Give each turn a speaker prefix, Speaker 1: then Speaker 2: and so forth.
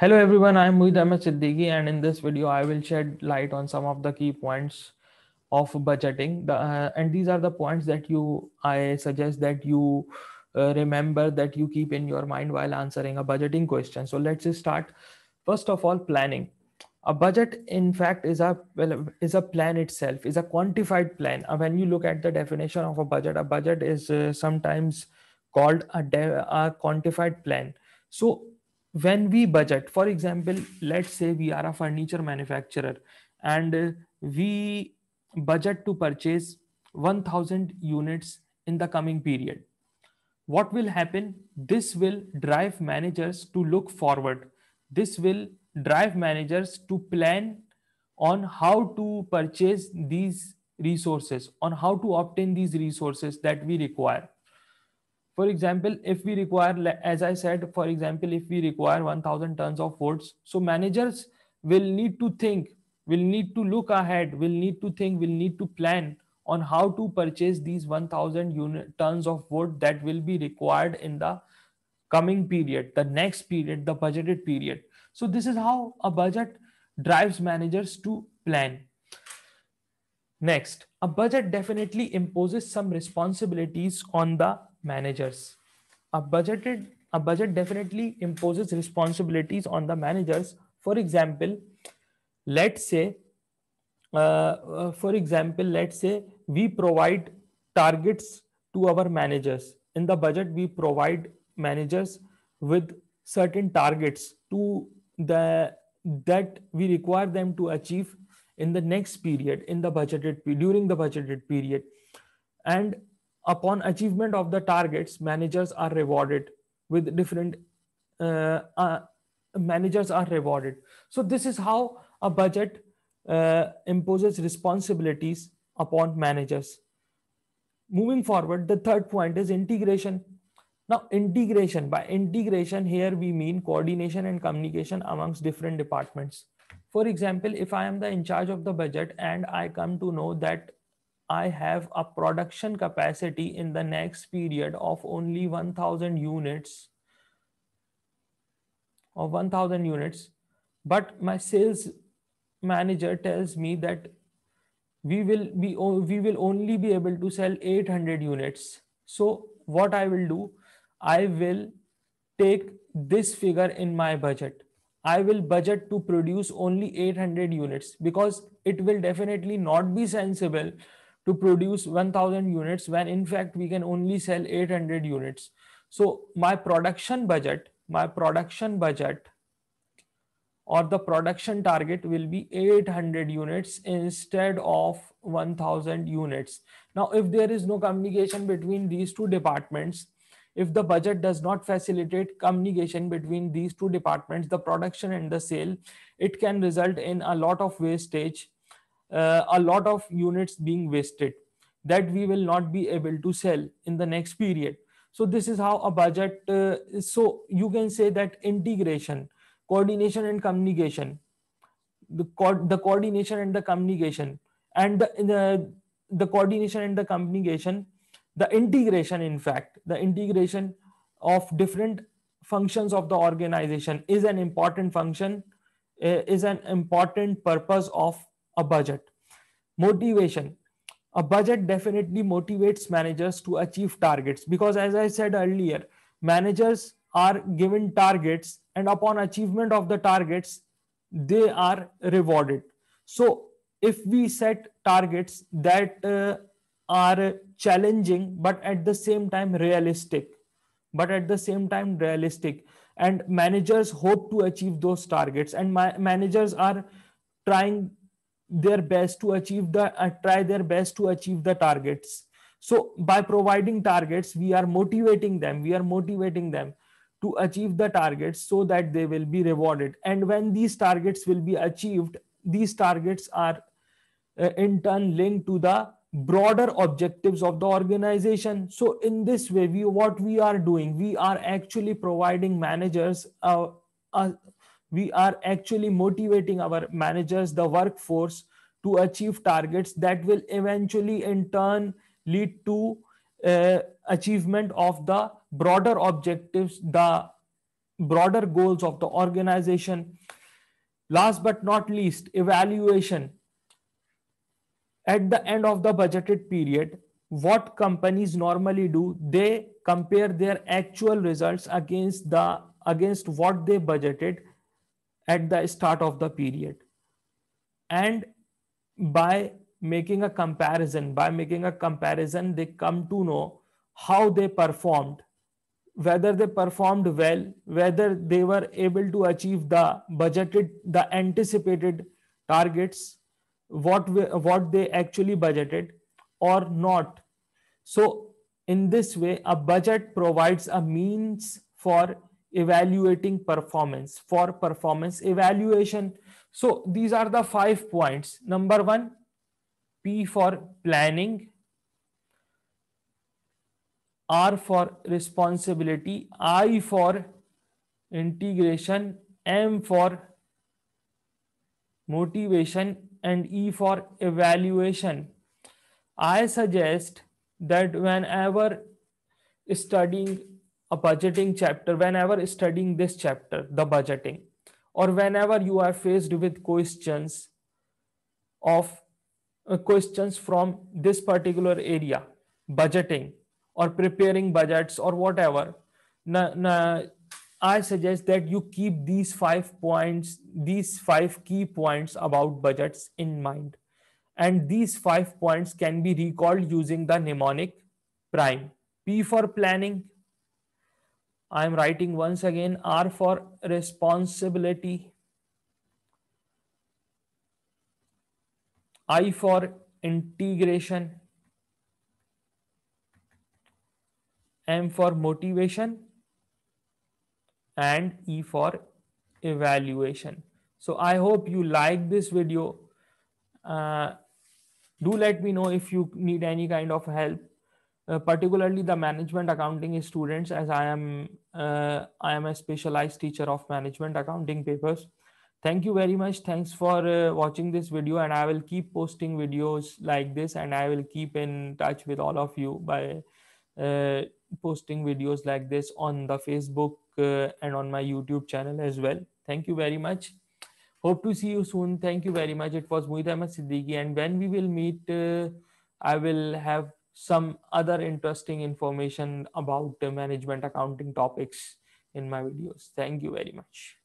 Speaker 1: Hello everyone, I am Muid Ahmed Siddiqui and in this video I will shed light on some of the key points of budgeting the, uh, and these are the points that you I suggest that you uh, remember that you keep in your mind while answering a budgeting question. So let's start. First of all, planning. A budget, in fact, is a well, is a plan itself, is a quantified plan. Uh, when you look at the definition of a budget, a budget is uh, sometimes called a, a quantified plan. So when we budget for example let's say we are a furniture manufacturer and we budget to purchase 1000 units in the coming period what will happen this will drive managers to look forward this will drive managers to plan on how to purchase these resources on how to obtain these resources that we require for example if we require as i said for example if we require 1000 tons of votes so managers will need to think will need to look ahead will need to think will need to plan on how to purchase these 1000 unit tons of wood that will be required in the coming period the next period the budgeted period so this is how a budget drives managers to plan next a budget definitely imposes some responsibilities on the managers. A budgeted a budget definitely imposes responsibilities on the managers. For example, let's say, uh, uh, for example, let's say we provide targets to our managers. In the budget, we provide managers with certain targets to the that we require them to achieve in the next period in the budgeted during the budgeted period and Upon achievement of the targets, managers are rewarded with different uh, uh, managers are rewarded. So this is how a budget uh, imposes responsibilities upon managers. Moving forward, the third point is integration. Now, integration, by integration here we mean coordination and communication amongst different departments. For example, if I am the in charge of the budget and I come to know that I have a production capacity in the next period of only 1000 units or 1000 units, but my sales manager tells me that we will be we will only be able to sell 800 units. So what I will do, I will take this figure in my budget. I will budget to produce only 800 units because it will definitely not be sensible to produce 1000 units when in fact we can only sell 800 units so my production budget my production budget or the production target will be 800 units instead of 1000 units now if there is no communication between these two departments if the budget does not facilitate communication between these two departments the production and the sale it can result in a lot of wastage uh, a lot of units being wasted that we will not be able to sell in the next period so this is how a budget uh, so you can say that integration coordination and communication the, co- the coordination and the communication and the, the, the coordination and the communication the integration in fact the integration of different functions of the organization is an important function uh, is an important purpose of a budget. Motivation. A budget definitely motivates managers to achieve targets because, as I said earlier, managers are given targets and upon achievement of the targets, they are rewarded. So, if we set targets that uh, are challenging but at the same time realistic, but at the same time realistic, and managers hope to achieve those targets and my managers are trying their best to achieve the uh, try their best to achieve the targets so by providing targets we are motivating them we are motivating them to achieve the targets so that they will be rewarded and when these targets will be achieved these targets are uh, in turn linked to the broader objectives of the organization so in this way we what we are doing we are actually providing managers a uh, uh, we are actually motivating our managers, the workforce, to achieve targets that will eventually, in turn, lead to uh, achievement of the broader objectives, the broader goals of the organization. Last but not least, evaluation. At the end of the budgeted period, what companies normally do, they compare their actual results against the against what they budgeted at the start of the period. And by making a comparison, by making a comparison, they come to know how they performed, whether they performed well, whether they were able to achieve the budgeted, the anticipated targets, what, what they actually budgeted or not. So in this way, a budget provides a means for evaluating performance for performance evaluation. So these are the five points. Number one, P for planning, R for responsibility, I for integration, M for motivation, and E for evaluation. I suggest that whenever studying a budgeting chapter, whenever studying this chapter, the budgeting, or whenever you are faced with questions of uh, questions from this particular area, budgeting or preparing budgets or whatever, na, na, I suggest that you keep these five points, these five key points about budgets in mind. And these five points can be recalled using the mnemonic prime. P for planning, I'm writing once again R for responsibility, I for integration, M for motivation, and E for evaluation. So I hope you like this video. Uh, do let me know if you need any kind of help uh, particularly the management accounting students as i am uh, i am a specialized teacher of management accounting papers thank you very much thanks for uh, watching this video and i will keep posting videos like this and i will keep in touch with all of you by uh, posting videos like this on the facebook uh, and on my youtube channel as well thank you very much hope to see you soon thank you very much it was muhammad ahmed siddiqui and when we will meet i will have some other interesting information about the management accounting topics in my videos. Thank you very much.